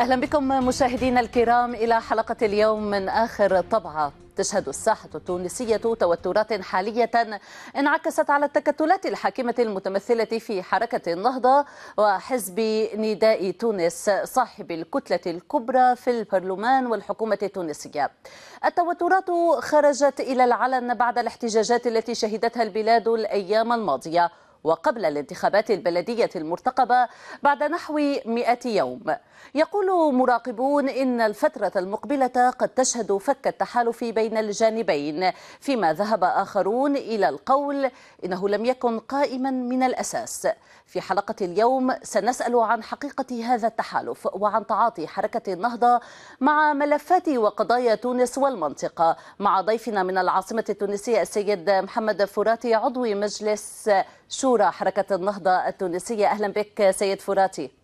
أهلا بكم مشاهدينا الكرام إلى حلقة اليوم من آخر طبعة تشهد الساحة التونسية توترات حالية انعكست على التكتلات الحاكمة المتمثلة في حركة النهضة وحزب نداء تونس صاحب الكتلة الكبرى في البرلمان والحكومة التونسية. التوترات خرجت إلى العلن بعد الاحتجاجات التي شهدتها البلاد الأيام الماضية وقبل الانتخابات البلدية المرتقبة بعد نحو 100 يوم. يقول مراقبون إن الفترة المقبلة قد تشهد فك التحالف بين الجانبين فيما ذهب آخرون إلى القول إنه لم يكن قائما من الأساس في حلقة اليوم سنسأل عن حقيقة هذا التحالف وعن تعاطي حركة النهضة مع ملفات وقضايا تونس والمنطقة مع ضيفنا من العاصمة التونسية السيد محمد فراتي عضو مجلس شورى حركة النهضة التونسية أهلا بك سيد فراتي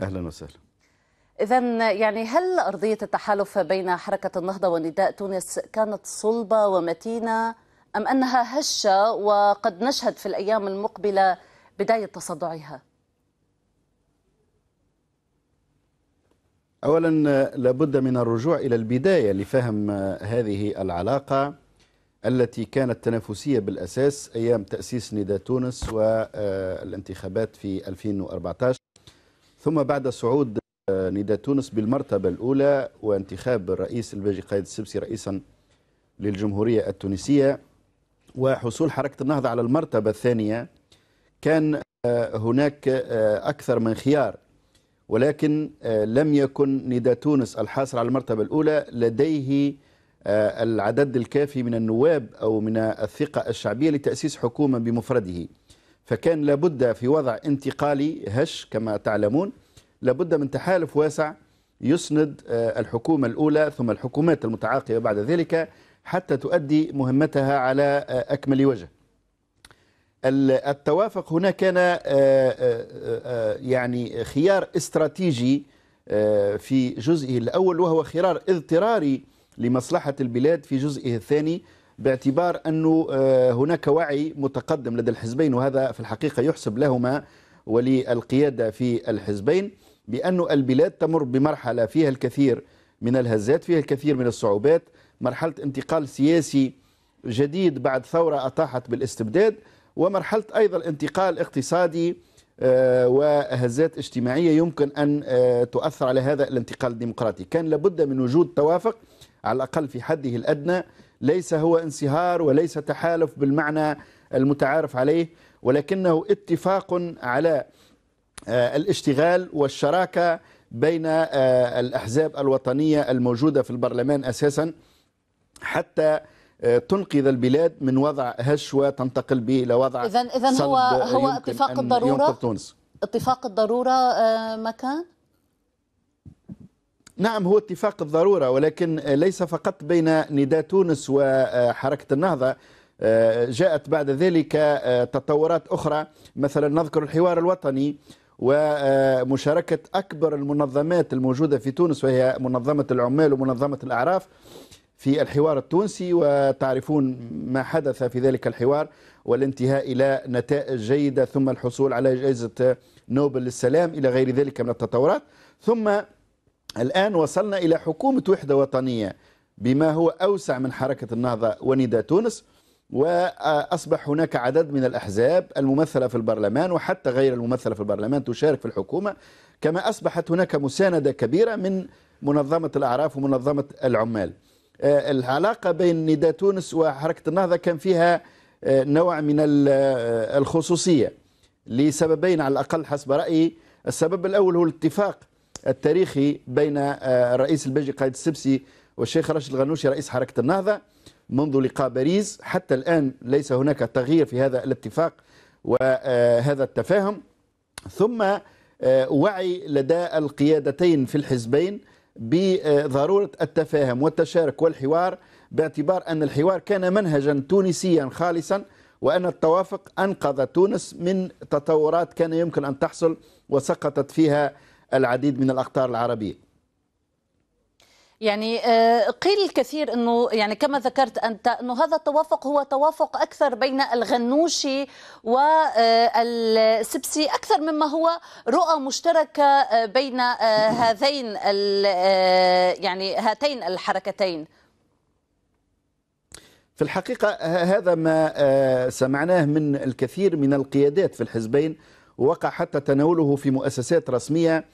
أهلا وسهلا إذا يعني هل أرضية التحالف بين حركة النهضة ونداء تونس كانت صلبة ومتينة أم أنها هشة وقد نشهد في الأيام المقبلة بداية تصدعها؟ اولا لابد من الرجوع الى البدايه لفهم هذه العلاقه التي كانت تنافسيه بالاساس ايام تاسيس نداء تونس والانتخابات في 2014 ثم بعد صعود آه، نداء تونس بالمرتبة الأولى وانتخاب الرئيس الباجي قايد السبسي رئيسا للجمهورية التونسية وحصول حركة النهضة على المرتبة الثانية كان آه، هناك آه، أكثر من خيار ولكن لم يكن نداء تونس الحاصل على المرتبة الأولى لديه العدد الكافي من النواب أو من الثقة الشعبية لتأسيس حكومة بمفرده فكان لابد في وضع انتقالي هش كما تعلمون لابد من تحالف واسع يسند آه، الحكومة الأولى ثم الحكومات المتعاقبة بعد ذلك حتى تؤدي مهمتها على آه، أكمل وجه التوافق هنا كان آه، يعني خيار استراتيجي في جزئه الأول وهو خيار اضطراري لمصلحة البلاد في جزئه الثاني باعتبار أنه آه، هناك وعي متقدم لدى الحزبين وهذا في الحقيقة يحسب لهما وللقيادة في الحزبين بأن البلاد تمر بمرحلة فيها الكثير من الهزات فيها الكثير من الصعوبات مرحلة انتقال سياسي جديد بعد ثورة أطاحت بالاستبداد ومرحلة أيضا انتقال اقتصادي آه، وهزات اجتماعية يمكن أن آه، تؤثر على هذا الانتقال الديمقراطي كان لابد من وجود توافق على الأقل في حده الأدنى ليس هو انسهار وليس تحالف بالمعنى المتعارف عليه ولكنه اتفاق على آه، الاشتغال والشراكه بين آه، الاحزاب الوطنيه الموجوده في البرلمان اساسا حتى آه، تنقذ البلاد من وضع هش وتنتقل به الى وضع اذا اذا هو هو اتفاق الضروره اتفاق الضروره مكان نعم هو اتفاق الضرورة ولكن ليس فقط بين نداء تونس وحركة النهضة جاءت بعد ذلك تطورات أخرى مثلا نذكر الحوار الوطني ومشاركة أكبر المنظمات الموجودة في تونس وهي منظمة العمال ومنظمة الأعراف في الحوار التونسي وتعرفون ما حدث في ذلك الحوار والانتهاء إلى نتائج جيدة ثم الحصول على جائزة نوبل للسلام إلى غير ذلك من التطورات ثم الآن وصلنا إلى حكومة وحدة وطنية بما هو أوسع من حركة النهضة ونداء تونس وأصبح هناك عدد من الأحزاب الممثلة في البرلمان وحتى غير الممثلة في البرلمان تشارك في الحكومة كما أصبحت هناك مساندة كبيرة من منظمة الأعراف ومنظمة العمال آه، العلاقة بين نداء تونس وحركة النهضة كان فيها آه، نوع من آه، الخصوصية لسببين على الأقل حسب رأيي السبب الأول هو الاتفاق التاريخي بين آه، الرئيس البلجي قائد السبسي والشيخ راشد الغنوشي رئيس حركة النهضة منذ لقاء باريس حتى الآن ليس هناك تغيير في هذا الاتفاق وهذا آه، التفاهم ثم آه، وعي لدى القيادتين في الحزبين بضرورة التفاهم والتشارك والحوار باعتبار أن الحوار كان منهجا تونسيا خالصا وأن التوافق أنقذ تونس من تطورات كان يمكن أن تحصل وسقطت فيها العديد من الأقطار العربية يعني آه، قيل الكثير انه يعني كما ذكرت انت انه هذا التوافق هو توافق اكثر بين الغنوشي والسبسي آه، اكثر مما هو رؤى مشتركه آه، بين هذين يعني هاتين الحركتين في الحقيقه هذا ما سمعناه من الكثير من القيادات في الحزبين ووقع حتى تناوله في مؤسسات رسمية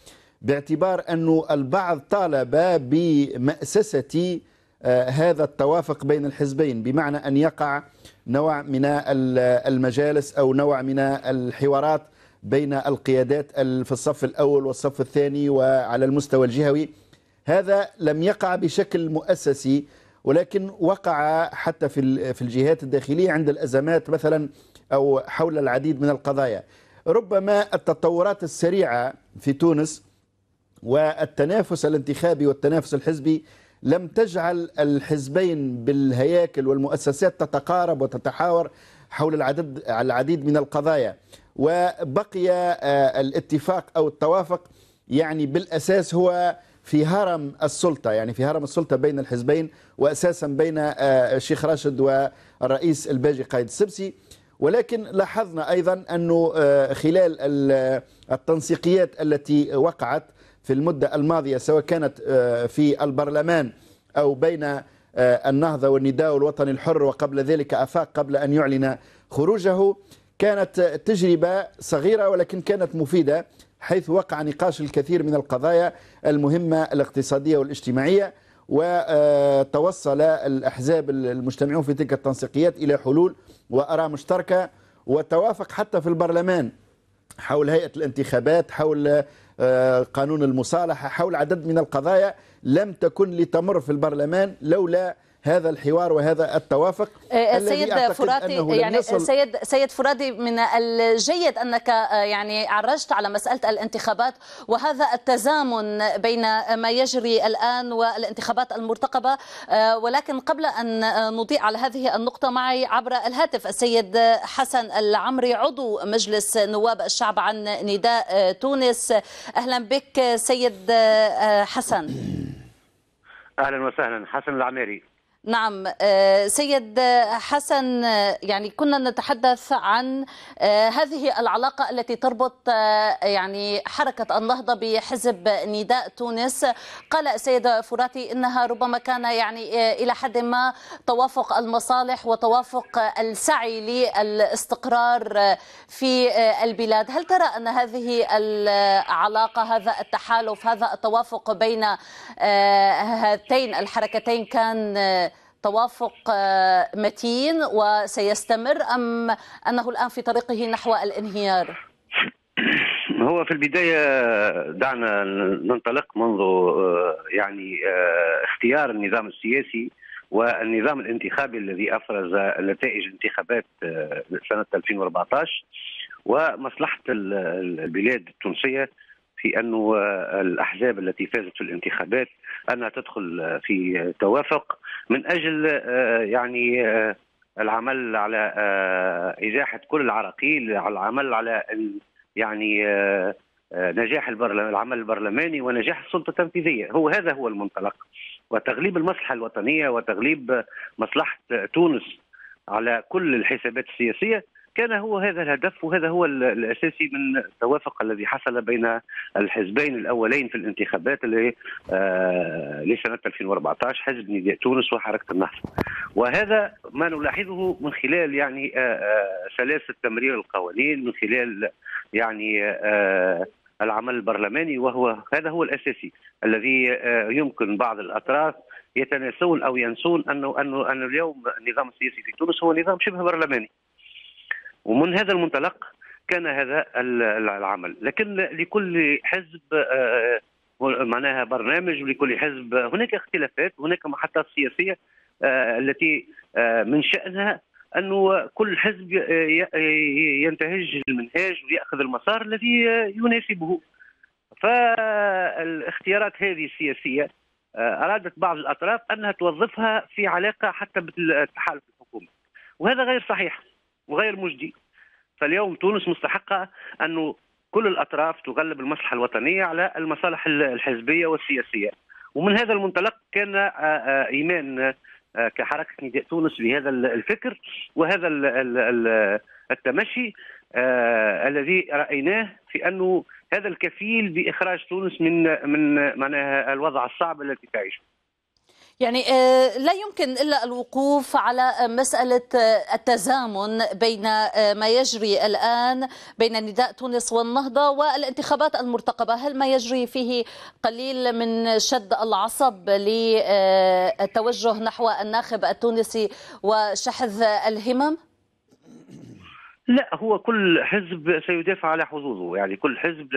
باعتبار أن البعض طالب بمأسسة آه، هذا التوافق بين الحزبين بمعنى أن يقع نوع من المجالس أو نوع من الحوارات بين القيادات في الصف الأول والصف الثاني وعلى المستوى الجهوي هذا لم يقع بشكل مؤسسي ولكن وقع حتى في في الجهات الداخليه عند الازمات مثلا او حول العديد من القضايا ربما التطورات السريعة في تونس والتنافس الانتخابي والتنافس الحزبي لم تجعل الحزبين بالهياكل والمؤسسات تتقارب وتتحاور حول العدد العديد من القضايا وبقي آه، الاتفاق او التوافق يعني بالاساس هو في هرم السلطه يعني في هرم السلطه بين الحزبين واساسا بين آه، الشيخ راشد والرئيس الباجي قائد السبسي ولكن لاحظنا أيضا أنه آه، خلال آه، التنسيقيات التي وقعت في المدة الماضية سواء كانت آه، في البرلمان أو بين النهضة والنداء والوطن الحر وقبل ذلك أفاق قبل أن يعلن خروجه كانت تجربة صغيرة ولكن كانت مفيدة حيث وقع نقاش الكثير من القضايا المهمة الاقتصادية والاجتماعية وتوصل الأحزاب المجتمعون في تلك التنسيقيات إلى حلول وأرى مشتركة وتوافق حتى في البرلمان حول هيئة الانتخابات حول آه، قانون المصالحة حول عدد من القضايا لم تكن لتمر في البرلمان لولا هذا الحوار وهذا التوافق آه، آه، السيد فرادي يعني السيد آه، سيد فرادي من الجيد انك يعني عرجت على مساله الانتخابات وهذا التزامن بين ما يجري الان والانتخابات المرتقبه ولكن قبل ان نضيء على هذه النقطه معي عبر الهاتف السيد حسن العمري عضو مجلس نواب الشعب عن نداء تونس اهلا بك سيد حسن اهلا وسهلا حسن العميري نعم آه، سيد حسن آه، يعني كنا نتحدث عن آه، هذه العلاقة التي تربط يعني حركة النهضة بحزب نداء تونس قال سيد فراتي إنها ربما كان يعني إلى حد ما توافق المصالح وتوافق السعي للاستقرار في البلاد هل ترى أن هذه العلاقة هذا التحالف هذا التوافق بين هاتين الحركتين كان توافق آه، متين وسيستمر أم أنه الآن في طريقه نحو الانهيار؟ هو في البداية دعنا ننطلق منذ آه، يعني آه، اختيار النظام السياسي والنظام الانتخابي الذي أفرز نتائج انتخابات سنة 2014 ومصلحة البلاد التونسية في أن الأحزاب التي فازت في الانتخابات أنها تدخل في توافق من اجل آه، يعني آه، العمل على آه، ازاحه كل العراقيل على العمل على يعني نجاح العمل البرلماني ونجاح السلطه التنفيذيه هو هذا هو المنطلق وتغليب المصلحه الوطنيه وتغليب مصلحه تونس على كل الحسابات السياسيه كان هو هذا الهدف وهذا هو الاساسي من التوافق الذي حصل بين الحزبين الاولين في الانتخابات آه، لسنه 2014 حزب نداء تونس وحركه النهضه وهذا ما نلاحظه من خلال يعني آه، آه، سلاسل تمرير القوانين من خلال يعني العمل البرلماني وهو هذا هو الاساسي الذي يمكن بعض الاطراف يتناسون او ينسون انه انه انه اليوم النظام السياسي في تونس هو نظام شبه برلماني ومن هذا المنطلق كان هذا العمل لكن لكل حزب آه، آه، معناها برنامج ولكل حزب هناك اختلافات هناك محطات سياسيه آه، التي من شانها انه كل حزب ينتهج المنهاج وياخذ المسار الذي يناسبه فالاختيارات هذه السياسيه ارادت بعض الاطراف انها توظفها في علاقه حتى بالتحالف الحكومي وهذا غير صحيح وغير مجدي فاليوم تونس مستحقة أنه كل الأطراف تغلب المصلحة الوطنية على المصالح الحزبية والسياسية ومن هذا المنطلق كان إيمان كحركة نداء تونس بهذا الفكر وهذا التمشي الذي رأيناه في أنه هذا الكفيل بإخراج تونس من من معناها الوضع الصعب الذي تعيشه يعني آه، لا يمكن الا الوقوف على مساله آه، التزامن بين آه، ما يجري الان بين نداء تونس والنهضه والانتخابات المرتقبه، هل ما يجري فيه قليل من شد العصب للتوجه نحو الناخب التونسي وشحذ الهمم؟ لا هو كل حزب سيدافع على حظوظه يعني كل حزب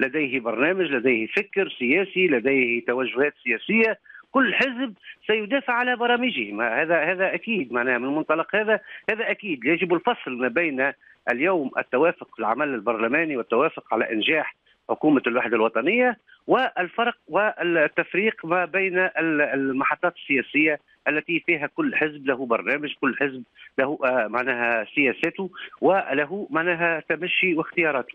لديه برنامج لديه فكر سياسي لديه توجهات سياسيه كل حزب سيدافع على برامجه ما هذا هذا اكيد معناها من منطلق هذا هذا اكيد يجب الفصل ما بين اليوم التوافق في العمل البرلماني والتوافق على انجاح حكومه الوحده الوطنيه والفرق والتفريق ما بين المحطات السياسيه التي فيها كل حزب له برنامج كل حزب له آه، معناها سياسته وله معناها تمشي واختياراته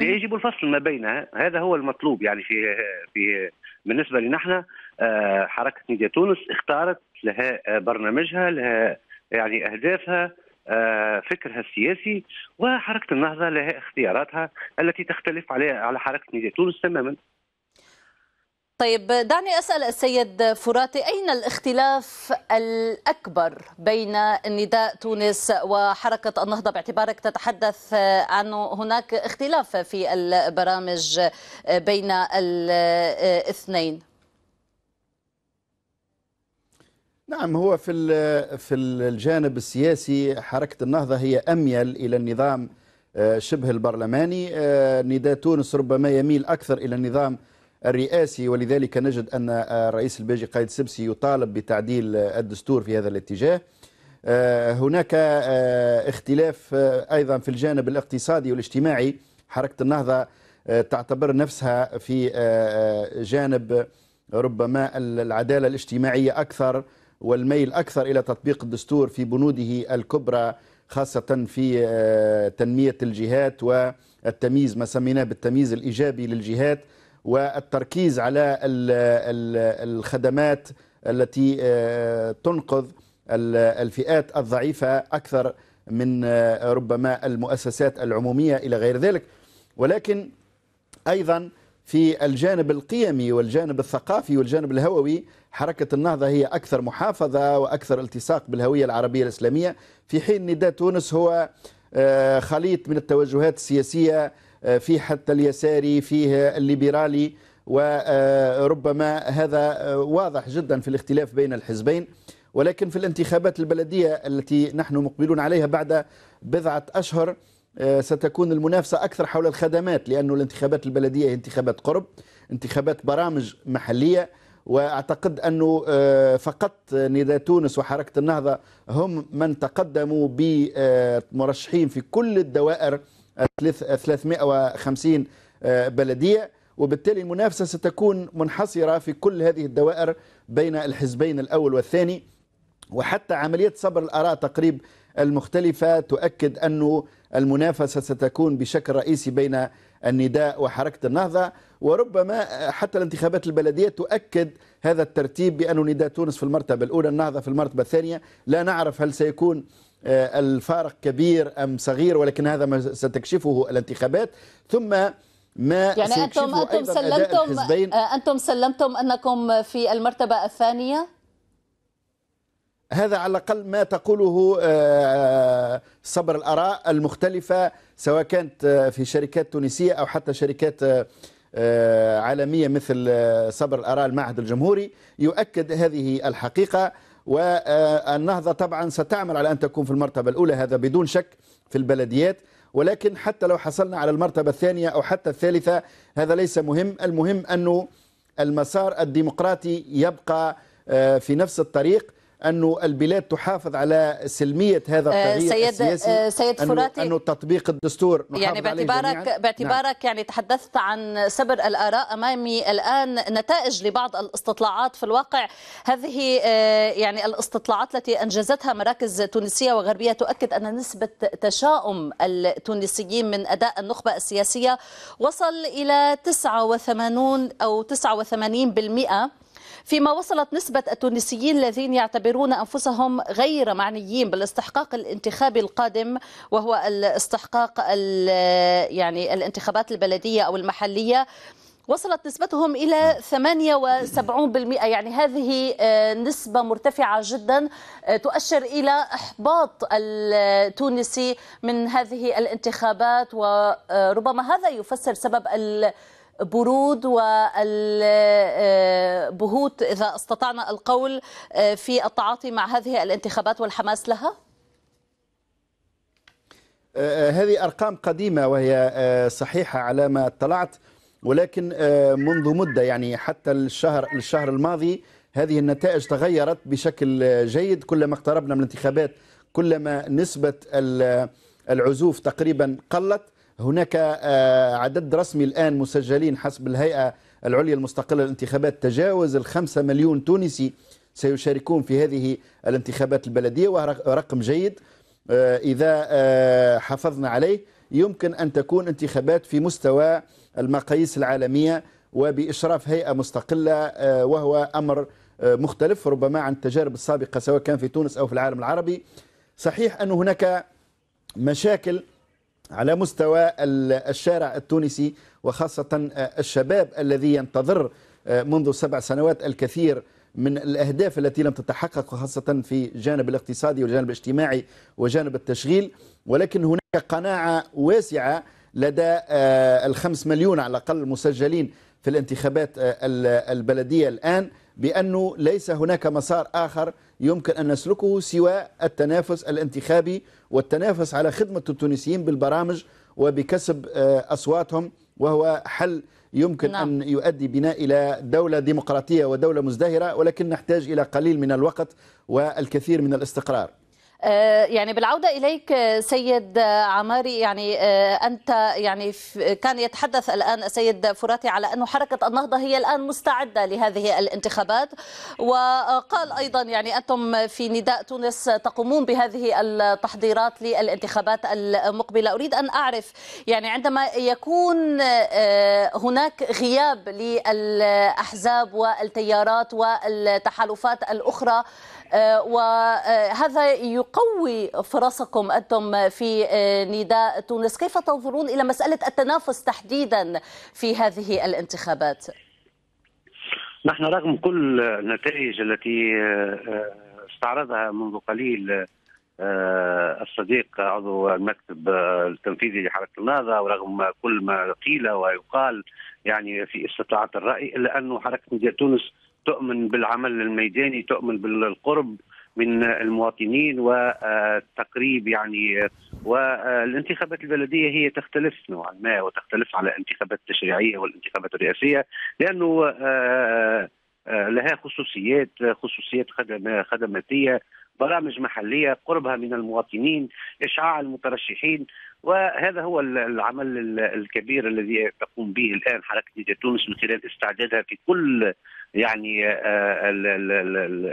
يجب الفصل ما بينها هذا هو المطلوب يعني في في بالنسبه لنحن آه، حركه ميديا تونس اختارت لها آه، برنامجها لها يعني اهدافها آه، فكرها السياسي وحركه النهضه لها اختياراتها التي تختلف عليها على حركه ميديا تونس تماما. طيب دعني اسال السيد فراتي اين الاختلاف الاكبر بين نداء تونس وحركه النهضه باعتبارك تتحدث عن هناك اختلاف في البرامج بين الاثنين؟ نعم هو في في الجانب السياسي حركة النهضة هي أميل إلى النظام آه، شبه البرلماني آه، نداء تونس ربما يميل أكثر إلى النظام الرئاسي ولذلك نجد أن الرئيس آه، الباجي قايد سبسي يطالب بتعديل الدستور في هذا الاتجاه هناك اختلاف أيضا في الجانب الاقتصادي والاجتماعي حركة النهضة تعتبر نفسها في جانب ربما العدالة الاجتماعية أكثر والميل أكثر إلى تطبيق الدستور في بنوده الكبرى خاصة في آه، تنمية الجهات والتمييز ما سميناه بالتمييز الإيجابي للجهات والتركيز على الخدمات التي آه، تنقذ الفئات الضعيفة أكثر من آه، ربما المؤسسات العمومية إلى غير ذلك ولكن أيضا في الجانب القيمي والجانب الثقافي والجانب الهووي حركة النهضة هي أكثر محافظة وأكثر التصاق بالهوية العربية الإسلامية في حين نداء تونس هو آه، خليط من التوجهات السياسية آه، في حتى اليساري فيه الليبرالي وربما آه، هذا واضح جدا في الاختلاف بين الحزبين ولكن في الانتخابات البلدية التي نحن مقبلون عليها بعد بضعة أشهر آه، ستكون المنافسة أكثر حول الخدمات لأن الانتخابات البلدية هي انتخابات قرب انتخابات برامج محلية واعتقد انه آه، فقط نداء تونس وحركه النهضه هم من تقدموا بمرشحين في كل الدوائر 350 آه، بلديه وبالتالي المنافسه ستكون منحصره في كل هذه الدوائر بين الحزبين الاول والثاني وحتى عمليه صبر الاراء تقريب المختلفة تؤكد أن المنافسة ستكون بشكل رئيسي بين النداء وحركة النهضة وربما حتى الانتخابات البلدية تؤكد هذا الترتيب بأن نداء تونس في المرتبة الأولى النهضة في المرتبة الثانية لا نعرف هل سيكون آه، الفارق كبير أم صغير ولكن هذا ما ستكشفه الانتخابات ثم ما يعني أنتم أنتم سلمتم آه، أنتم سلمتم أنكم في المرتبة الثانية هذا على الأقل ما تقوله آه، صبر الآراء المختلفة سواء كانت آه، في شركات تونسية أو حتى شركات آه، عالمية مثل صبر الآراء المعهد الجمهوري يؤكد هذه الحقيقة والنهضة طبعا ستعمل على أن تكون في المرتبة الأولى هذا بدون شك في البلديات ولكن حتى لو حصلنا على المرتبة الثانية أو حتى الثالثة هذا ليس مهم المهم أنه المسار الديمقراطي يبقى في نفس الطريق أن البلاد تحافظ على سلمية هذا آه، التغيير سيد السياسي آه، سيد فراتي أنه تطبيق الدستور يعني باعتبارك نعم. باعتبارك نعم. يعني تحدثت عن سبر الآراء أمامي الآن نتائج لبعض الاستطلاعات في الواقع هذه آه، يعني الاستطلاعات التي أنجزتها مراكز تونسية وغربية تؤكد أن نسبة تشاؤم التونسيين من أداء النخبة السياسية وصل إلى 89 أو 89% فيما وصلت نسبة التونسيين الذين يعتبرون أنفسهم غير معنيين بالاستحقاق الانتخابي القادم وهو الاستحقاق يعني الانتخابات البلدية أو المحلية وصلت نسبتهم إلى 78% نعم. يعني هذه آه، نسبة مرتفعة جدا آه، تؤشر إلى إحباط التونسي من هذه الانتخابات وربما آه، هذا يفسر سبب برود والبهوت آه، إذا استطعنا القول آه، في التعاطي مع هذه الانتخابات والحماس لها؟ آه، هذه أرقام قديمة وهي صحيحة على ما اطلعت ولكن منذ مدة يعني حتى الشهر الشهر الماضي هذه النتائج تغيرت بشكل جيد كلما اقتربنا من الانتخابات كلما نسبة العزوف تقريبا قلت هناك آه، عدد رسمي الآن مسجلين حسب الهيئة العليا المستقلة للانتخابات تجاوز الخمسة مليون تونسي سيشاركون في هذه الانتخابات البلدية ورقم جيد آه، إذا آه، حافظنا عليه يمكن أن تكون انتخابات في مستوى المقاييس العالمية وبإشراف هيئة مستقلة وهو أمر مختلف ربما عن التجارب السابقة سواء كان في تونس أو في العالم العربي صحيح أن هناك مشاكل على مستوى الشارع التونسي وخاصة آه، الشباب الذي ينتظر آه، منذ سبع سنوات الكثير من الأهداف التي لم تتحقق وخاصة في جانب الاقتصادي والجانب الاجتماعي وجانب التشغيل ولكن هناك قناعة واسعة لدى آه، الخمس مليون على الأقل المسجلين في الانتخابات البلدية الآن بأنه ليس هناك مسار آخر يمكن أن نسلكه سوى التنافس الانتخابي والتنافس على خدمة التونسيين بالبرامج وبكسب آه، أصواتهم وهو حل يمكن نعم. أن يؤدي بنا إلى دولة ديمقراطية ودولة مزدهرة ولكن نحتاج إلى قليل من الوقت والكثير من الاستقرار آه، يعني بالعوده اليك آه، سيد آه، عماري يعني انت يعني كان يتحدث الان السيد فراتي على انه حركه النهضه هي الان مستعده لهذه الانتخابات وقال ايضا يعني انتم في نداء تونس تقومون بهذه التحضيرات للانتخابات المقبله اريد ان اعرف يعني عندما يكون هناك غياب للاحزاب والتيارات والتحالفات الاخرى آه، وهذا يقوي فرصكم أنتم في آه، نداء تونس كيف تنظرون إلى مسألة التنافس تحديدا في هذه الانتخابات نحن رغم كل النتائج التي آه، استعرضها منذ قليل الصديق عضو المكتب التنفيذي لحركه النهضه ورغم كل ما قيل ويقال يعني في استطلاعات الراي الا انه حركه ميديا تونس تؤمن بالعمل الميداني تؤمن بالقرب من المواطنين والتقريب يعني والانتخابات البلديه هي تختلف نوعا ما وتختلف على الانتخابات التشريعيه والانتخابات الرئاسيه لانه آه، آه، لها خصوصيات خصوصيات خدماتيه برامج محليه قربها من المواطنين اشعاع المترشحين وهذا هو العمل الكبير الذي تقوم به الان حركه نجاه تونس من خلال استعدادها في كل يعني آه،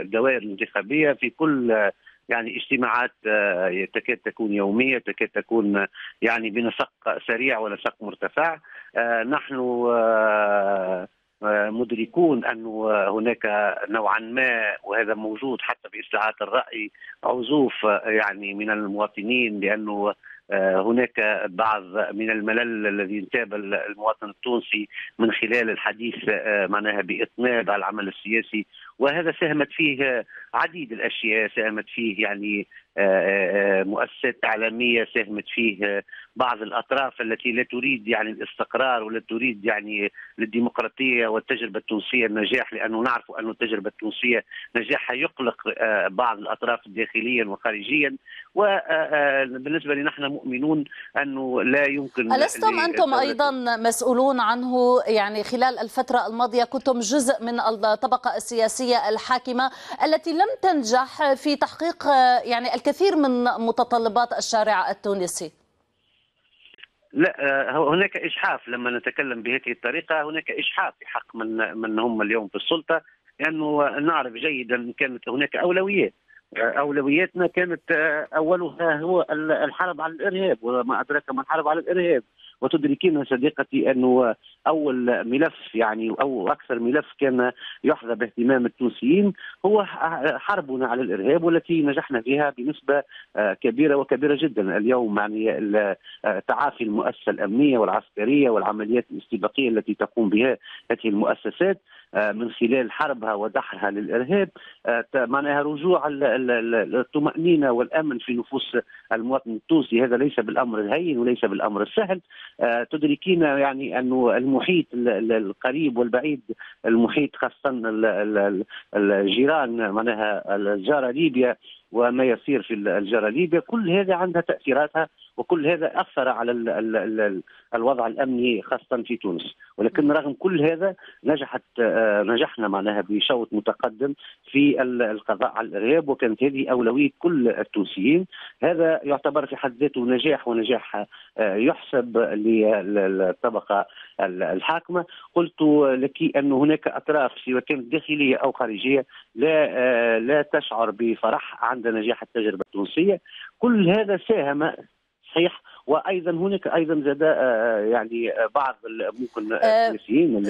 الدوائر الانتخابيه في كل يعني اجتماعات آه، تكاد تكون يوميه تكاد تكون يعني بنسق سريع ونسق مرتفع آه، نحن مدركون أن هناك نوعا ما وهذا موجود حتى في إصلاحات الرأي عزوف يعني من المواطنين لأنه آه، هناك بعض من الملل الذي انتاب المواطن التونسي من خلال الحديث آه، معناها باطناب على العمل السياسي وهذا ساهمت فيه عديد الاشياء ساهمت فيه يعني آه، آه، آه، مؤسسات اعلاميه ساهمت فيه بعض الاطراف التي لا تريد يعني الاستقرار ولا تريد يعني للديمقراطيه والتجربه التونسيه النجاح لانه نعرف ان التجربه التونسيه نجاحها يقلق بعض الاطراف داخليا وخارجيا وبالنسبه لنا نحن مؤمنون انه لا يمكن الستم انتم ايضا مسؤولون عنه يعني خلال الفتره الماضيه كنتم جزء من الطبقه السياسيه الحاكمه التي لم تنجح في تحقيق يعني الكثير من متطلبات الشارع التونسي لا آه، هناك اجحاف لما نتكلم بهذه الطريقه هناك اجحاف في حق من من هم اليوم في السلطه لانه يعني نعرف جيدا كانت هناك اولويات آه، اولوياتنا كانت آه، اولها هو الحرب على الارهاب وما ادراك ما الحرب على الارهاب وتدركين صديقتي أنه أول ملف يعني أو أكثر ملف كان يحظى باهتمام التونسيين هو حربنا على الإرهاب والتي نجحنا فيها بنسبة آه، كبيرة وكبيرة جدا اليوم يعني آه، تعافي المؤسسة الأمنية والعسكرية والعمليات الاستباقية التي تقوم بها هذه المؤسسات آه، من خلال حربها ودحرها للارهاب معناها رجوع الطمانينه والامن في نفوس المواطن التونسي هذا ليس بالامر الهين وليس بالامر السهل آه، تدركين يعني انه المحيط القريب والبعيد المحيط خاصه الجيران معناها الجاره ليبيا وما يصير في الجاره ليبيا كل هذا عندها تاثيراتها وكل هذا اثر على الـ الـ الـ الوضع الامني خاصه في تونس ولكن رغم كل هذا نجحت آه، نجحنا معناها بشوط متقدم في القضاء على الارهاب وكانت هذه اولويه كل التونسيين هذا يعتبر في حد ذاته نجاح ونجاح آه، يحسب للطبقه الحاكمه قلت لك ان هناك اطراف سواء كانت داخليه او خارجيه لا آه، لا تشعر بفرح عند نجاح التجربه التونسيه كل هذا ساهم صحيح وايضا هناك ايضا زاد يعني بعض ممكن السياسيين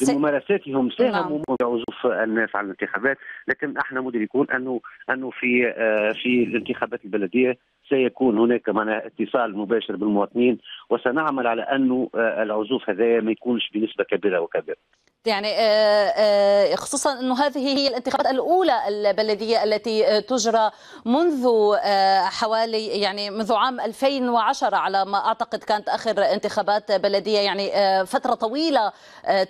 سيد... بممارساتهم ساهموا نعم. في عزوف الناس على الانتخابات لكن احنا مدركون انه انه في آه، في الانتخابات البلديه سيكون هناك معنا اتصال مباشر بالمواطنين وسنعمل على انه آه، العزوف هذا ما يكونش بنسبه كبيره وكبيره يعني آه، آه، خصوصا انه هذه هي الانتخابات الاولى البلديه التي آه، تجرى منذ حوالي يعني منذ عام 2010 على ما اعتقد كانت اخر انتخابات بلديه يعني فتره طويله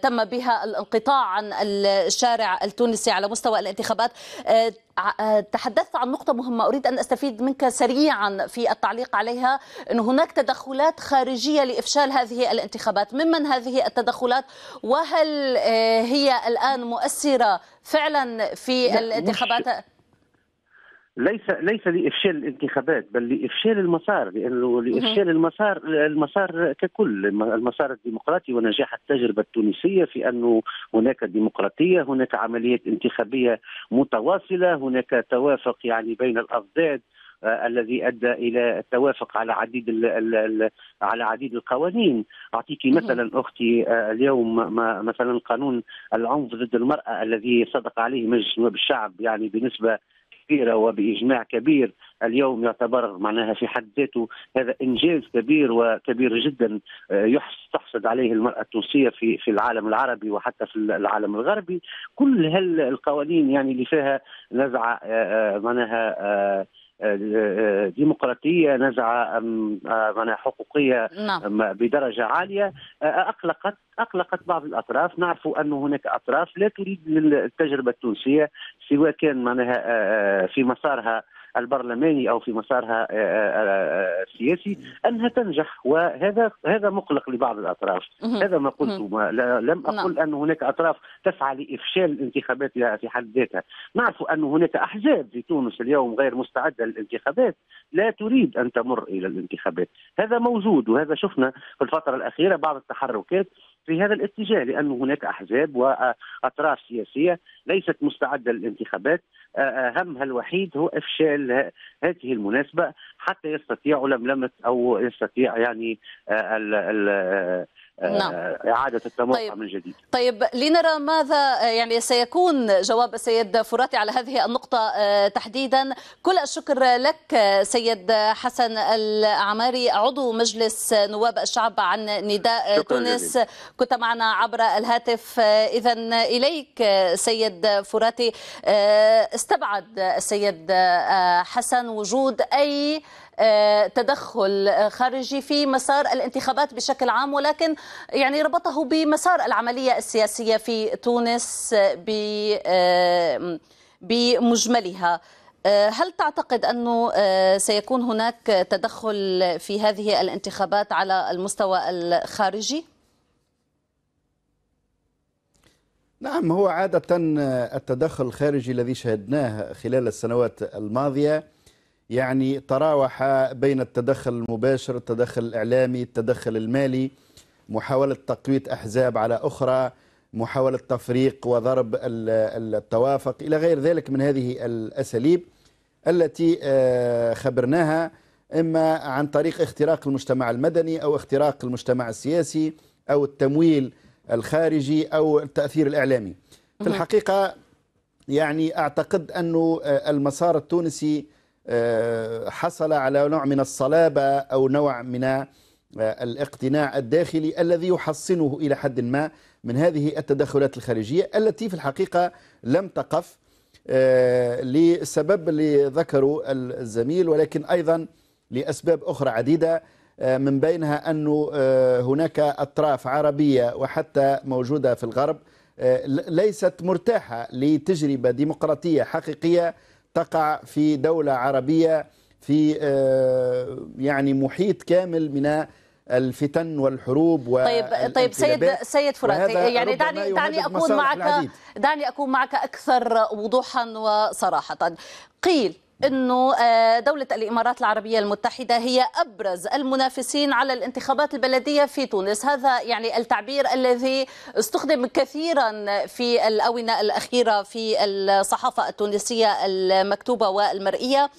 تم بها الانقطاع عن الشارع التونسي على مستوى الانتخابات آه، تحدثت عن نقطة مهمة أريد أن أستفيد منك سريعا في التعليق عليها أن هناك تدخلات خارجية لإفشال هذه الانتخابات ممن هذه التدخلات وهل آه، هي الآن مؤثرة فعلا في الانتخابات ليس ليس لافشال الانتخابات بل لافشال المسار لانه لافشال المسار المسار ككل المسار الديمقراطي ونجاح التجربه التونسيه في انه هناك ديمقراطيه هناك عمليات انتخابيه متواصله هناك توافق يعني بين الاضداد آه، الذي ادى الى التوافق على عديد الـ الـ الـ على عديد القوانين اعطيك مثلا اختي آه، اليوم مثلا قانون العنف ضد المراه الذي صدق عليه مجلس نواب الشعب يعني بنسبه كبيره وباجماع كبير اليوم يعتبر معناها في حد ذاته هذا انجاز كبير وكبير جدا آه، تحصد عليه المراه التونسيه في في العالم العربي وحتى في العالم الغربي كل هالقوانين يعني اللي فيها نزعه آه، آه، معناها آآ ديمقراطيه نزعه حقوقيه نعم. بدرجه عاليه اقلقت اقلقت بعض الاطراف نعرف ان هناك اطراف لا تريد التجربه التونسيه سواء كان معناها آه، آه، في مسارها البرلماني او في مسارها آه، آه، آه، السياسي انها تنجح وهذا هذا مقلق لبعض الاطراف هذا ما قلت لم نعم. اقل ان هناك اطراف تسعى لافشال الانتخابات في حد ذاتها نعرف ان هناك احزاب في تونس اليوم غير مستعده للانتخابات لا تريد ان تمر الى الانتخابات هذا موجود وهذا شفنا في الفتره الاخيره بعض التحركات في هذا الاتجاه لأن هناك أحزاب وأطراف سياسية ليست مستعدة للانتخابات آه، آه، همها الوحيد هو افشال هذه المناسبه حتى يستطيع لملمه او يستطيع يعني آه، نعم. آه، اعاده التموقع طيب. من جديد. طيب لنرى ماذا آه، يعني سيكون جواب السيد فراتي على هذه النقطه آه، تحديدا، كل الشكر لك سيد حسن العماري عضو مجلس نواب الشعب عن نداء تونس، جديد. كنت معنا عبر الهاتف اذا اليك سيد فراتي استبعد السيد حسن وجود اي آه، تدخل خارجي في مسار الانتخابات بشكل عام ولكن يعني ربطه بمسار العملية السياسية في تونس آه، بمجملها آه، هل تعتقد أنه سيكون هناك تدخل في هذه الانتخابات على المستوى الخارجي؟ نعم هو عادة التدخل الخارجي الذي شهدناه خلال السنوات الماضية يعني تراوح بين التدخل المباشر التدخل الإعلامي التدخل المالي محاولة تقويت أحزاب على أخرى محاولة تفريق وضرب التوافق إلى غير ذلك من هذه الأساليب التي آه، خبرناها إما عن طريق اختراق المجتمع المدني أو اختراق المجتمع السياسي أو التمويل الخارجي أو التأثير الإعلامي في الحقيقة يعني أعتقد أن آه، المسار التونسي آه، حصل على نوع من الصلابة أو نوع من آه، الاقتناع الداخلي الذي يحصنه إلى حد ما من هذه التدخلات الخارجية التي في الحقيقة لم تقف آه، لسبب اللي ذكره الزميل ولكن أيضا لأسباب أخرى عديدة من بينها أن هناك أطراف عربية وحتى موجودة في الغرب ليست مرتاحة لتجربة ديمقراطية حقيقية تقع في دولة عربية في آه، يعني محيط كامل من الفتن والحروب و طيب طيب سيد سيد فرات يعني دعني دعني اكون معك دعني اكون معك اكثر وضوحا وصراحه قيل انه آه، دولة الامارات العربية المتحدة هي ابرز المنافسين على الانتخابات البلدية في تونس، هذا يعني التعبير الذي استخدم كثيرا في الاونة الاخيرة في الصحافة التونسية المكتوبة والمرئية.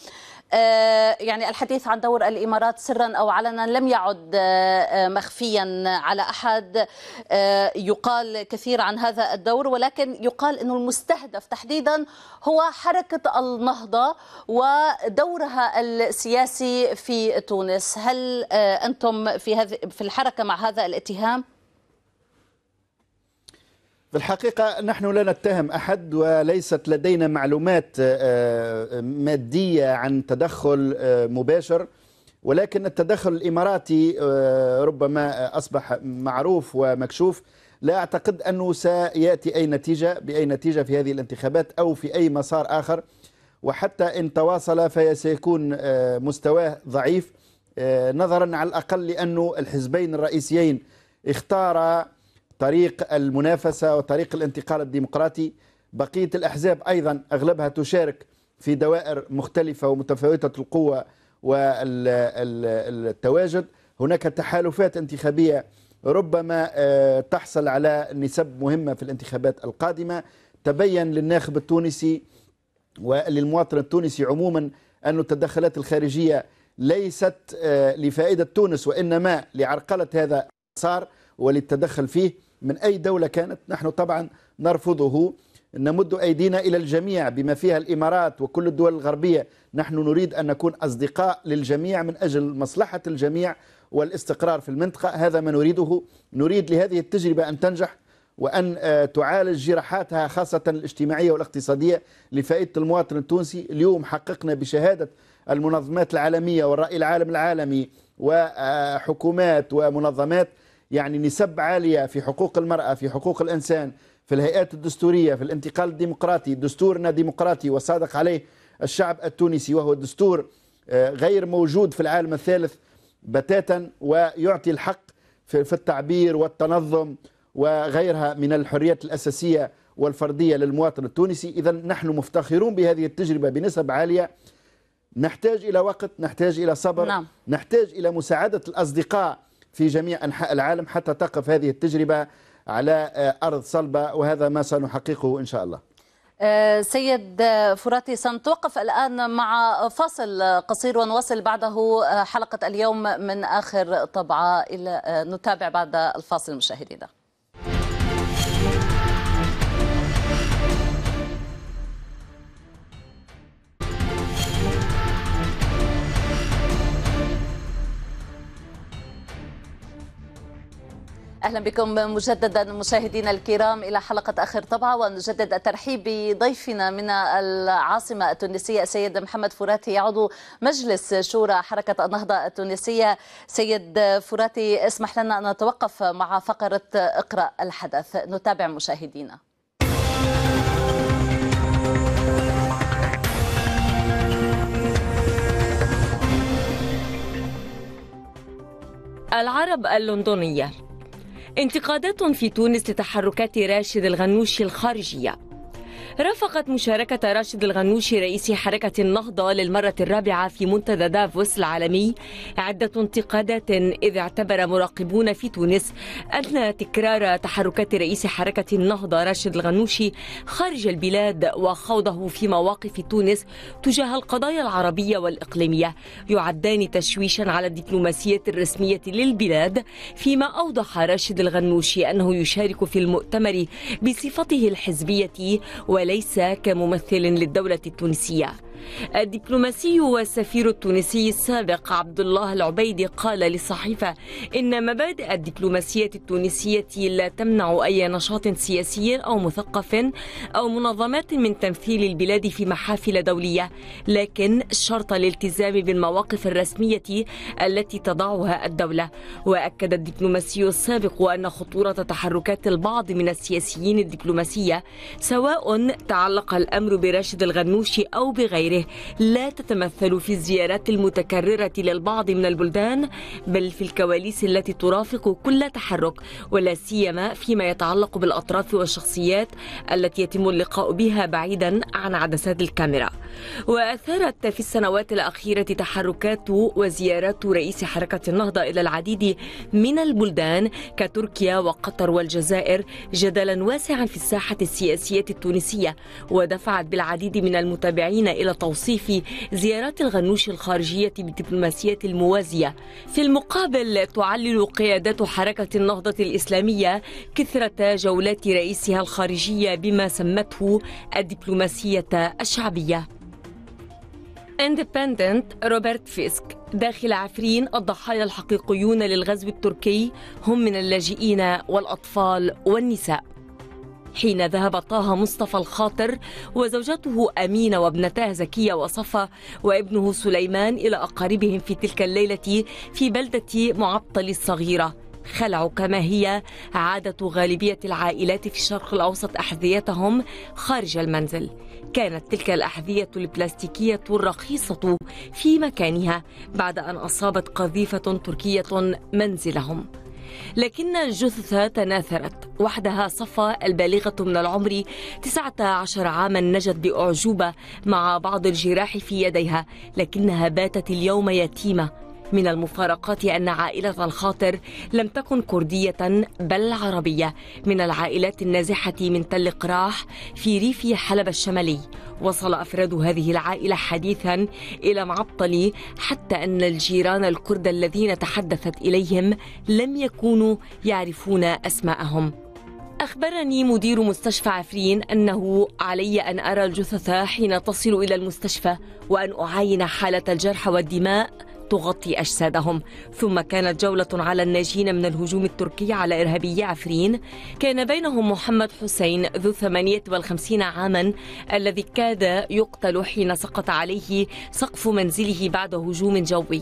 آه، يعني الحديث عن دور الامارات سرا او علنا لم يعد آه، آه، مخفيا على احد يقال كثير عن هذا الدور ولكن يقال انه المستهدف تحديدا هو حركه النهضه ودورها السياسي في تونس هل انتم في هذه في الحركه مع هذا الاتهام في الحقيقة نحن لا نتهم أحد وليست لدينا معلومات آه، آه، مادية عن تدخل آه، مباشر ولكن التدخل الإماراتي ربما أصبح معروف ومكشوف لا أعتقد أنه سيأتي أي نتيجة بأي نتيجة في هذه الانتخابات أو في أي مسار آخر وحتى إن تواصل فسيكون مستواه ضعيف نظرا على الأقل لأنه الحزبين الرئيسيين اختار طريق المنافسة وطريق الانتقال الديمقراطي بقية الأحزاب أيضا أغلبها تشارك في دوائر مختلفة ومتفاوتة القوة والتواجد هناك تحالفات انتخابية ربما آه، تحصل على نسب مهمة في الانتخابات القادمة تبين للناخب التونسي وللمواطن التونسي عموما أن التدخلات الخارجية ليست آه، لفائدة تونس وإنما لعرقلة هذا صار وللتدخل فيه من أي دولة كانت نحن طبعا نرفضه نمد أيدينا إلى الجميع بما فيها الإمارات وكل الدول الغربية نحن نريد أن نكون أصدقاء للجميع من أجل مصلحة الجميع والاستقرار في المنطقة هذا ما نريده نريد لهذه التجربة أن تنجح وأن آه، تعالج جراحاتها خاصة الاجتماعية والاقتصادية لفائدة المواطن التونسي اليوم حققنا بشهادة المنظمات العالمية والرأي العالم العالمي وحكومات آه، ومنظمات يعني نسب عالية في حقوق المرأة في حقوق الإنسان في الهيئات الدستورية في الانتقال الديمقراطي دستورنا ديمقراطي وصادق عليه الشعب التونسي وهو دستور آه، غير موجود في العالم الثالث بتاتا ويعطي الحق في التعبير والتنظم وغيرها من الحريات الأساسية والفردية للمواطن التونسي إذا نحن مفتخرون بهذه التجربة بنسب عالية نحتاج إلى وقت نحتاج إلى صبر نعم. نحتاج إلى مساعدة الأصدقاء في جميع أنحاء العالم حتى تقف هذه التجربة على آه، أرض صلبة وهذا ما سنحققه إن شاء الله آه، سيد فراتي سنتوقف الآن مع فاصل قصير ونواصل بعده آه، حلقة اليوم من آخر طبعة إلى نتابع بعد الفاصل مشاهدينا اهلا بكم مجددا مشاهدينا الكرام الى حلقه اخر طبعه ونجدد الترحيب بضيفنا من العاصمه التونسيه السيد محمد فراتي عضو مجلس شورى حركه النهضه التونسيه سيد فراتي اسمح لنا ان نتوقف مع فقره اقرا الحدث نتابع مشاهدينا العرب اللندنيه انتقادات في تونس لتحركات راشد الغنوشي الخارجية رافقت مشاركة راشد الغنوشي رئيس حركة النهضة للمرة الرابعة في منتدى دافوس العالمي عدة انتقادات إذ اعتبر مراقبون في تونس أن تكرار تحركات رئيس حركة النهضة راشد الغنوشي خارج البلاد وخوضه في مواقف تونس تجاه القضايا العربية والإقليمية يعدان تشويشا على الدبلوماسية الرسمية للبلاد فيما أوضح راشد الغنوشي أنه يشارك في المؤتمر بصفته الحزبية و وليس كممثل للدولة التونسية الدبلوماسي والسفير التونسي السابق عبد الله العبيدي قال لصحيفة إن مبادئ الدبلوماسية التونسية لا تمنع أي نشاط سياسي أو مثقف أو منظمات من تمثيل البلاد في محافل دولية لكن شرط الالتزام بالمواقف الرسمية التي تضعها الدولة وأكد الدبلوماسي السابق أن خطورة تحركات البعض من السياسيين الدبلوماسية سواء تعلق الأمر براشد الغنوشي أو بغيره وغيره لا تتمثل في الزيارات المتكررة للبعض من البلدان بل في الكواليس التي ترافق كل تحرك ولا سيما فيما يتعلق بالأطراف والشخصيات التي يتم اللقاء بها بعيدا عن عدسات الكاميرا وأثارت في السنوات الأخيرة تحركات وزيارات رئيس حركة النهضة إلى العديد من البلدان كتركيا وقطر والجزائر جدلا واسعا في الساحة السياسية التونسية ودفعت بالعديد من المتابعين إلى وتوصيف زيارات الغنوش الخارجية بالدبلوماسية الموازية في المقابل تعلل قيادات حركة النهضة الإسلامية كثرة جولات رئيسها الخارجية بما سمته الدبلوماسية الشعبية اندبندنت روبرت فيسك داخل عفرين الضحايا الحقيقيون للغزو التركي هم من اللاجئين والأطفال والنساء حين ذهب طه مصطفى الخاطر وزوجته أمينة وابنتاه زكية وصفا وابنه سليمان إلى أقاربهم في تلك الليلة في بلدة معطل الصغيرة خلع كما هي عادة غالبية العائلات في الشرق الأوسط أحذيتهم خارج المنزل كانت تلك الأحذية البلاستيكية الرخيصة في مكانها بعد أن أصابت قذيفة تركية منزلهم لكن الجثث تناثرت وحدها صفا البالغة من العمر 19 عاما نجت بأعجوبة مع بعض الجراح في يديها لكنها باتت اليوم يتيمة من المفارقات أن عائلة الخاطر لم تكن كردية بل عربية من العائلات النازحة من تل قراح في ريف حلب الشمالي وصل أفراد هذه العائلة حديثا إلى معطلي حتى أن الجيران الكرد الذين تحدثت إليهم لم يكونوا يعرفون أسماءهم أخبرني مدير مستشفى عفرين أنه علي أن أرى الجثث حين تصل إلى المستشفى وأن أعاين حالة الجرح والدماء تغطي أجسادهم ثم كانت جولة على الناجين من الهجوم التركي على إرهابي عفرين كان بينهم محمد حسين ذو 58 عاما الذي كاد يقتل حين سقط عليه سقف منزله بعد هجوم جوي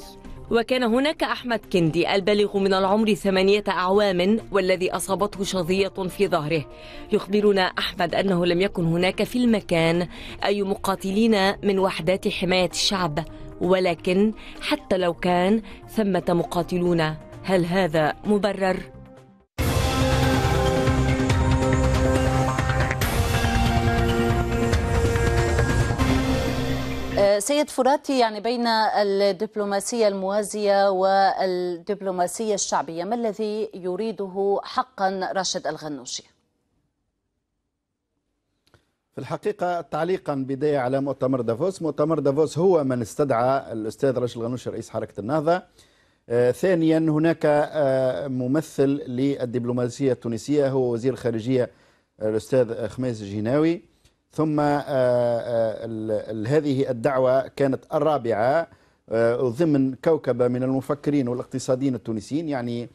وكان هناك أحمد كندي البالغ من العمر ثمانية أعوام والذي أصابته شظية في ظهره يخبرنا أحمد أنه لم يكن هناك في المكان أي مقاتلين من وحدات حماية الشعب ولكن حتى لو كان ثمة مقاتلون هل هذا مبرر؟ أه، سيد فراتي يعني بين الدبلوماسية الموازية والدبلوماسية الشعبية ما الذي يريده حقا راشد الغنوشي؟ في الحقيقة تعليقا بداية على مؤتمر دافوس مؤتمر دافوس هو من استدعى الأستاذ راشد غنوش رئيس حركة النهضة آه، ثانيا هناك آه، ممثل للدبلوماسية التونسية هو وزير الخارجية آه، الأستاذ خميس جيناوي ثم هذه الدعوة كانت الرابعة ضمن كوكبة من المفكرين والاقتصاديين التونسيين يعني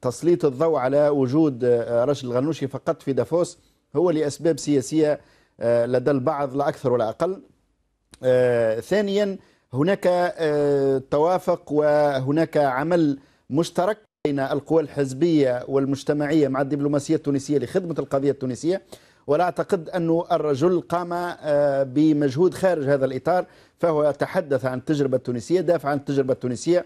تسليط الضوء على وجود راشد الغنوشي فقط في دافوس هو لأسباب سياسية آه، لدى البعض لا أكثر ولا أقل آه، ثانيا هناك آه، توافق وهناك عمل مشترك بين القوى الحزبية والمجتمعية مع الدبلوماسية التونسية لخدمة القضية التونسية ولا أعتقد أن الرجل قام بمجهود خارج هذا الإطار فهو تحدث عن التجربة التونسية دافع عن التجربة التونسية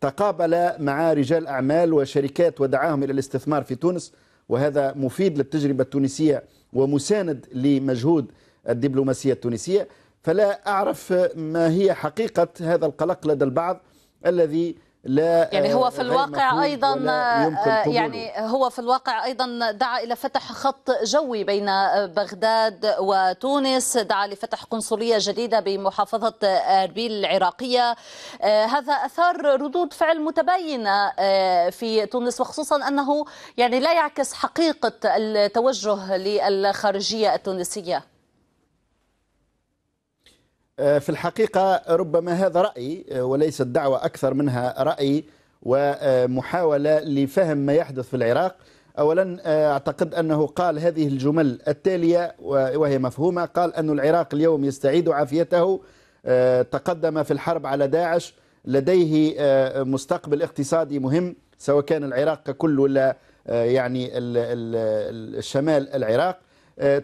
تقابل مع رجال أعمال وشركات ودعاهم إلى الاستثمار في تونس وهذا مفيد للتجربة التونسية ومساند لمجهود الدبلوماسية التونسية فلا أعرف ما هي حقيقة هذا القلق لدى البعض الذي لا يعني هو في آه، الواقع ايضا آه، يعني هو في الواقع ايضا دعا الى فتح خط جوي بين آه، بغداد وتونس دعا لفتح قنصليه جديده بمحافظه اربيل العراقيه هذا اثار ردود فعل متباينه في تونس وخصوصا انه يعني لا يعكس حقيقه التوجه للخارجيه التونسيه آه، في الحقيقة ربما هذا رأي آه، وليس الدعوة أكثر منها رأي ومحاولة لفهم ما يحدث في العراق أولا آه، أعتقد أنه قال هذه الجمل التالية وهي مفهومة قال أن العراق اليوم يستعيد عافيته تقدم في الحرب على داعش لديه مستقبل اقتصادي مهم سواء كان العراق ككل ولا يعني الشمال العراق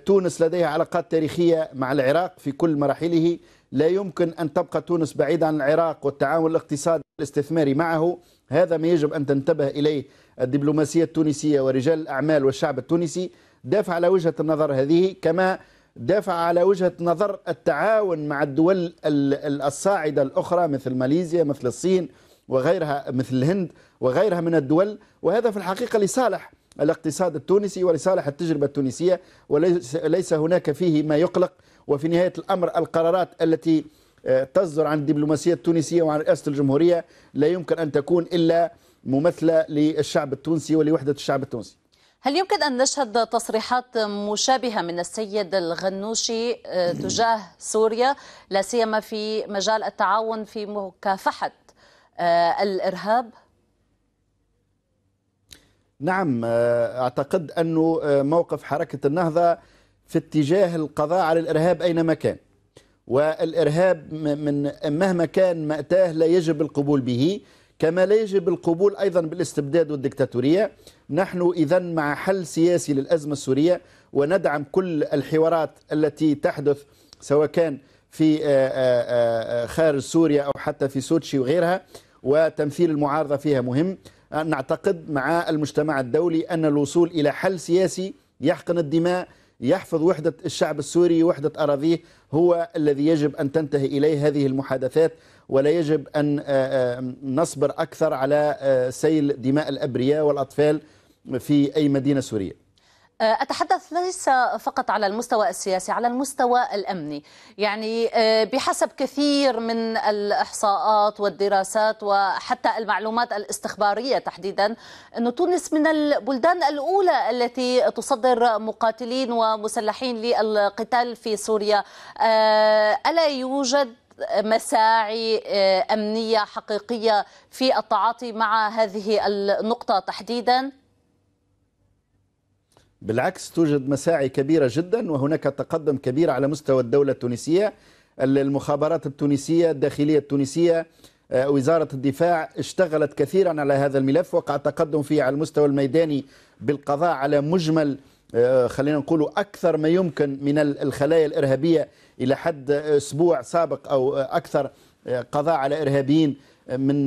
تونس لديها علاقات تاريخية مع العراق في كل مراحله لا يمكن أن تبقى تونس بعيدة عن العراق والتعاون الاقتصادي الاستثماري معه هذا ما يجب أن تنتبه إليه الدبلوماسية التونسية ورجال الأعمال والشعب التونسي دافع على وجهة النظر هذه كما دافع على وجهة نظر التعاون مع الدول الصاعدة الأخرى مثل ماليزيا مثل الصين وغيرها مثل الهند وغيرها من الدول وهذا في الحقيقة لصالح الاقتصاد التونسي ولصالح التجربة التونسية وليس هناك فيه ما يقلق وفي نهاية الأمر القرارات التي آه، تصدر عن الدبلوماسية التونسية وعن رئاسة الجمهورية لا يمكن أن تكون إلا ممثلة للشعب التونسي ولوحدة الشعب التونسي هل يمكن أن نشهد تصريحات مشابهة من السيد الغنوشي آه، تجاه سوريا لا سيما في مجال التعاون في مكافحة آه، الإرهاب؟ نعم أعتقد أنه موقف حركة النهضة في اتجاه القضاء على الإرهاب أينما كان والإرهاب من مهما كان مأتاه لا يجب القبول به كما لا يجب القبول أيضا بالاستبداد والدكتاتورية نحن إذا مع حل سياسي للأزمة السورية وندعم كل الحوارات التي تحدث سواء كان في آه، آه، آه، خارج سوريا أو حتى في سوتشي وغيرها وتمثيل المعارضة فيها مهم نعتقد مع المجتمع الدولي أن الوصول إلى حل سياسي يحقن الدماء يحفظ وحدة الشعب السوري وحدة أراضيه هو الذي يجب أن تنتهي إليه هذه المحادثات ولا يجب أن آه، آه، نصبر أكثر على آه، سيل دماء الأبرياء والأطفال في أي مدينة سورية آه، أتحدث ليس فقط على المستوى السياسي على المستوى الأمني يعني آه، بحسب كثير من الإحصاءات والدراسات وحتى المعلومات الاستخبارية تحديدا أن تونس من البلدان الأولى التي تصدر مقاتلين ومسلحين للقتال في سوريا آه، ألا يوجد مساعي أمنية حقيقية في التعاطي مع هذه النقطة تحديداً بالعكس توجد مساعي كبيرة جدا وهناك تقدم كبير على مستوى الدولة التونسية المخابرات التونسية الداخلية التونسية آه، وزارة الدفاع اشتغلت كثيرا على هذا الملف وقع تقدم فيه على المستوى الميداني بالقضاء على مجمل آه، خلينا نقول أكثر ما يمكن من الخلايا الإرهابية إلى حد أسبوع سابق أو آه، أكثر قضاء على إرهابيين من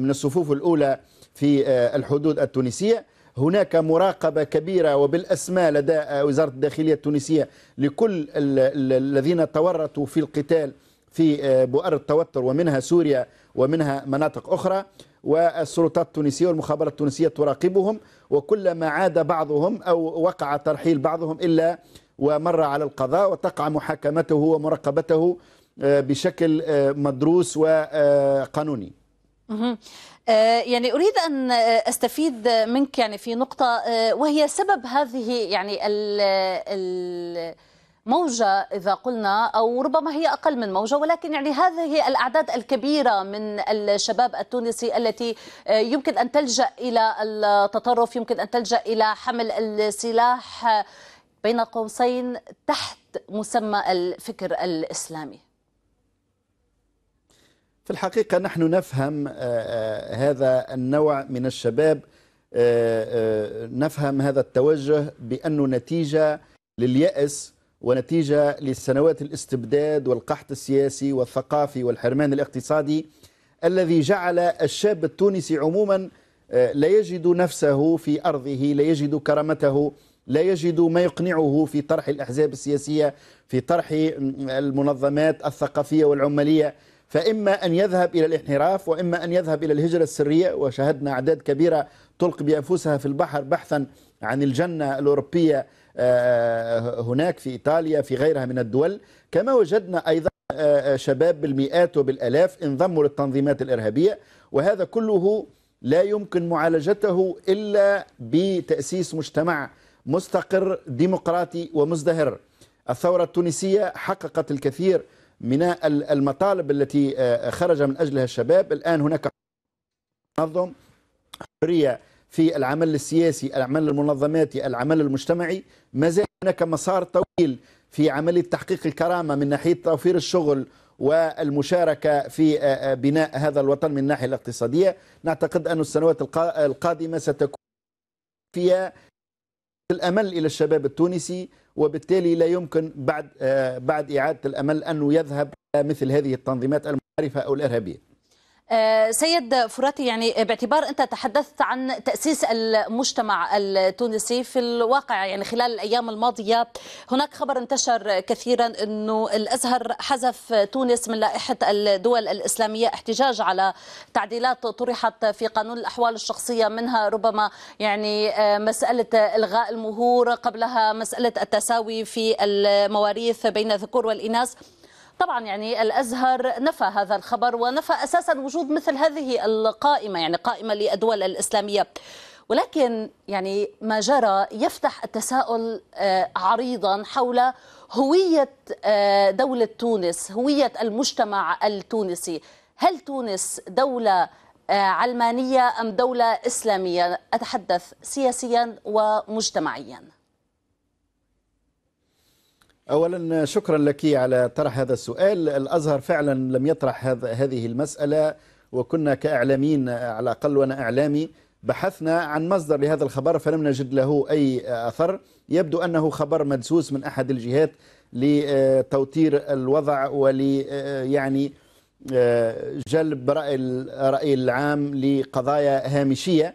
من الصفوف الأولى في الحدود التونسية هناك مراقبة كبيرة وبالأسماء لدى وزارة الداخلية التونسية لكل الذين تورطوا في القتال في آه، بؤر التوتر ومنها سوريا ومنها مناطق أخرى والسلطات التونسية والمخابرات التونسية تراقبهم وكلما عاد بعضهم أو وقع ترحيل بعضهم إلا ومر على القضاء وتقع محاكمته ومراقبته آه، بشكل آه، مدروس وقانوني آه، يعني أريد أن آه، أستفيد منك يعني في نقطة آه، وهي سبب هذه يعني ال موجة إذا قلنا أو ربما هي أقل من موجة ولكن يعني هذه الأعداد الكبيرة من الشباب التونسي التي يمكن أن تلجأ إلى التطرف يمكن أن تلجأ إلى حمل السلاح بين قوسين تحت مسمى الفكر الإسلامي في الحقيقة نحن نفهم آه، آه، هذا النوع من الشباب آه، نفهم هذا التوجه بأنه نتيجة لليأس ونتيجة لسنوات الاستبداد والقحط السياسي والثقافي والحرمان الاقتصادي الذي جعل الشاب التونسي عموما لا يجد نفسه في أرضه لا يجد كرامته لا يجد ما يقنعه في طرح الأحزاب السياسية في طرح المنظمات الثقافية والعمالية فإما أن يذهب إلى الانحراف وإما أن يذهب إلى الهجرة السرية وشاهدنا أعداد كبيرة تلقي بأنفسها في البحر بحثا عن الجنة الأوروبية آه، هناك في إيطاليا في غيرها من الدول كما وجدنا أيضا آه، آه، شباب بالمئات وبالألاف انضموا للتنظيمات الإرهابية وهذا كله لا يمكن معالجته إلا بتأسيس مجتمع مستقر ديمقراطي ومزدهر الثورة التونسية حققت الكثير من المطالب التي آه، خرج من أجلها الشباب الآن هناك منظم حرية في العمل السياسي العمل المنظماتي العمل المجتمعي ما زال هناك مسار طويل في عملية تحقيق الكرامة من ناحية توفير الشغل والمشاركة في آه، آه، بناء هذا الوطن من الناحية الاقتصادية نعتقد أن السنوات القادمة ستكون فيها الأمل إلى الشباب التونسي وبالتالي لا يمكن بعد آه، بعد إعادة الأمل أنه يذهب مثل هذه التنظيمات المعرفة أو الإرهابية آه، سيد فراتي يعني باعتبار انت تحدثت عن تاسيس المجتمع التونسي في الواقع يعني خلال الايام الماضيه هناك خبر انتشر كثيرا انه الازهر حذف تونس من لائحه الدول الاسلاميه احتجاج على تعديلات طرحت في قانون الاحوال الشخصيه منها ربما يعني آه، مساله الغاء المهور قبلها مساله التساوي في المواريث بين الذكور والاناث طبعا يعني الازهر نفى هذا الخبر ونفى اساسا وجود مثل هذه القائمه يعني قائمه للدول الاسلاميه ولكن يعني ما جرى يفتح التساؤل آه، عريضا حول هويه آه، دوله تونس هويه المجتمع التونسي هل تونس دوله آه، علمانيه ام دوله اسلاميه اتحدث سياسيا ومجتمعيا اولا شكرا لك على طرح هذا السؤال الازهر فعلا لم يطرح هذه المساله وكنا كاعلاميين على الاقل وانا اعلامي بحثنا عن مصدر لهذا الخبر فلم نجد له اي اثر يبدو انه خبر مدسوس من احد الجهات لتوتير الوضع ول يعني جلب راي الراي العام لقضايا هامشيه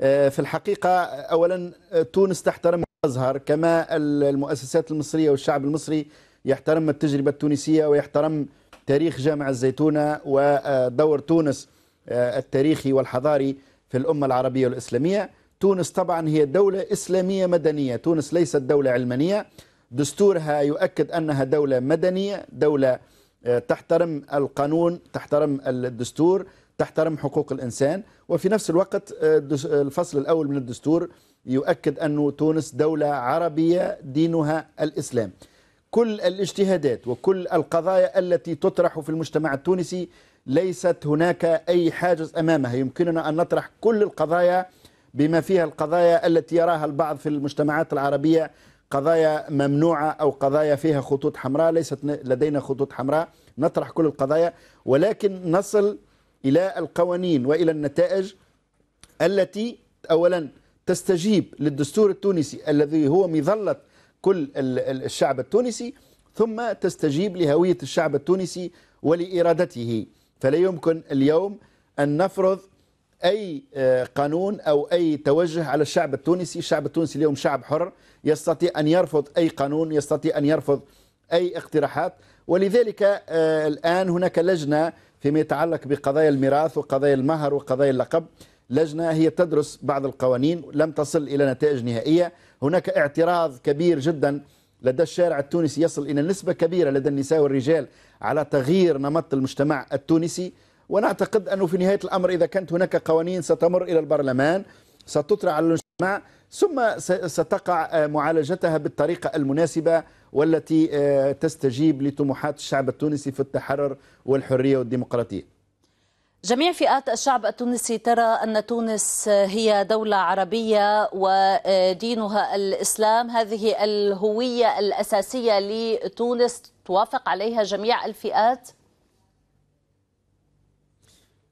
في الحقيقه اولا تونس تحترم الازهر كما المؤسسات المصريه والشعب المصري يحترم التجربه التونسيه ويحترم تاريخ جامع الزيتونه ودور تونس آه، التاريخي والحضاري في الامه العربيه والاسلاميه. تونس طبعا هي دوله اسلاميه مدنيه، تونس ليست دوله علمانيه. دستورها يؤكد انها دوله مدنيه، دوله آه، تحترم القانون، تحترم الدستور، تحترم حقوق الانسان، وفي نفس الوقت آه، الفصل الاول من الدستور يؤكد أن تونس دولة عربية دينها الإسلام كل الاجتهادات وكل القضايا التي تطرح في المجتمع التونسي ليست هناك أي حاجز أمامها يمكننا أن نطرح كل القضايا بما فيها القضايا التي يراها البعض في المجتمعات العربية قضايا ممنوعة أو قضايا فيها خطوط حمراء ليست لدينا خطوط حمراء نطرح كل القضايا ولكن نصل إلى القوانين وإلى النتائج التي أولا تستجيب للدستور التونسي الذي هو مظلة كل الشعب التونسي ثم تستجيب لهوية الشعب التونسي ولإرادته فلا يمكن اليوم أن نفرض أي آه، قانون أو أي توجه على الشعب التونسي الشعب التونسي اليوم شعب حر يستطيع أن يرفض أي قانون يستطيع أن يرفض أي اقتراحات ولذلك آه، الآن هناك لجنة فيما يتعلق بقضايا الميراث وقضايا المهر وقضايا اللقب لجنة هي تدرس بعض القوانين لم تصل إلى نتائج نهائية هناك اعتراض كبير جدا لدى الشارع التونسي يصل إلى نسبة كبيرة لدى النساء والرجال على تغيير نمط المجتمع التونسي ونعتقد أنه في نهاية الأمر إذا كانت هناك قوانين ستمر إلى البرلمان ستطرع على المجتمع ثم ستقع آه، معالجتها بالطريقة المناسبة والتي آه، تستجيب لطموحات الشعب التونسي في التحرر والحرية والديمقراطية جميع فئات الشعب التونسي ترى أن تونس هي دولة عربية ودينها الإسلام هذه الهوية الأساسية لتونس توافق عليها جميع الفئات؟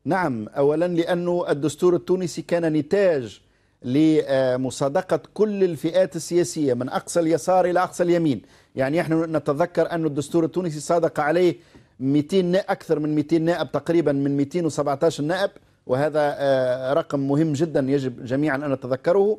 نعم أولا لأن الدستور التونسي كان نتاج لمصادقة كل الفئات السياسية من أقصى اليسار إلى أقصى اليمين يعني نحن نتذكر أن الدستور التونسي صادق عليه 200 نائب أكثر من 200 نائب تقريبا من 217 نائب وهذا آه، رقم مهم جدا يجب جميعا أن نتذكره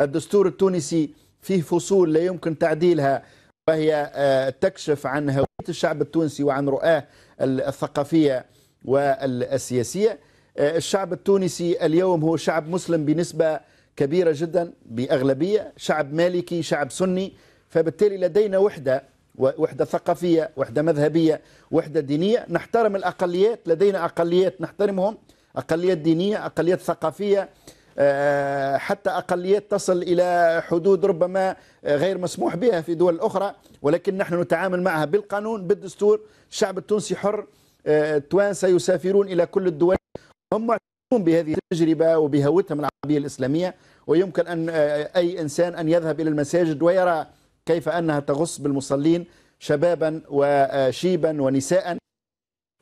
الدستور التونسي فيه فصول لا يمكن تعديلها وهي آه، تكشف عن هوية الشعب التونسي وعن رؤاه الثقافية والسياسية آه، الشعب التونسي اليوم هو شعب مسلم بنسبة كبيرة جدا بأغلبية شعب مالكي شعب سني فبالتالي لدينا وحدة وحدة ثقافية وحدة مذهبية وحدة دينية نحترم الأقليات لدينا أقليات نحترمهم أقليات دينية أقليات ثقافية آه، حتى أقليات تصل إلى حدود ربما غير مسموح بها في دول أخرى ولكن نحن نتعامل معها بالقانون بالدستور الشعب التونسي حر التوانسة آه، يسافرون إلى كل الدول هم معتمدون بهذه التجربة وبهوتهم العربية الإسلامية ويمكن أن آه، أي إنسان أن يذهب إلى المساجد ويرى كيف أنها تغص بالمصلين شبابا وشيبا ونساء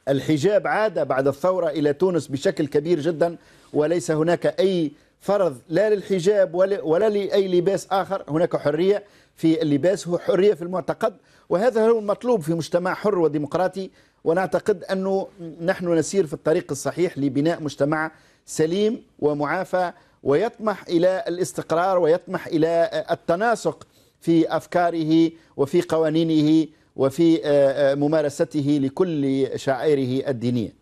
الحجاب عاد بعد الثورة إلى تونس بشكل كبير جدا وليس هناك أي فرض لا للحجاب ولا لأي لباس آخر هناك حرية في اللباس وحرية في المعتقد وهذا هو المطلوب في مجتمع حر وديمقراطي ونعتقد أنه نحن نسير في الطريق الصحيح لبناء مجتمع سليم ومعافى ويطمح إلى الاستقرار ويطمح إلى التناسق في أفكاره وفي قوانينه وفي آه، آه، ممارسته لكل شعائره الدينية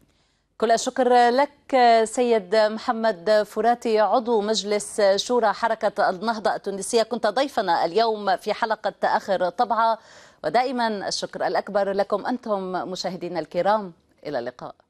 كل الشكر لك سيد محمد فراتي عضو مجلس شورى حركة النهضة التونسية كنت ضيفنا اليوم في حلقة آخر طبعة ودائما الشكر الأكبر لكم أنتم مشاهدينا الكرام إلى اللقاء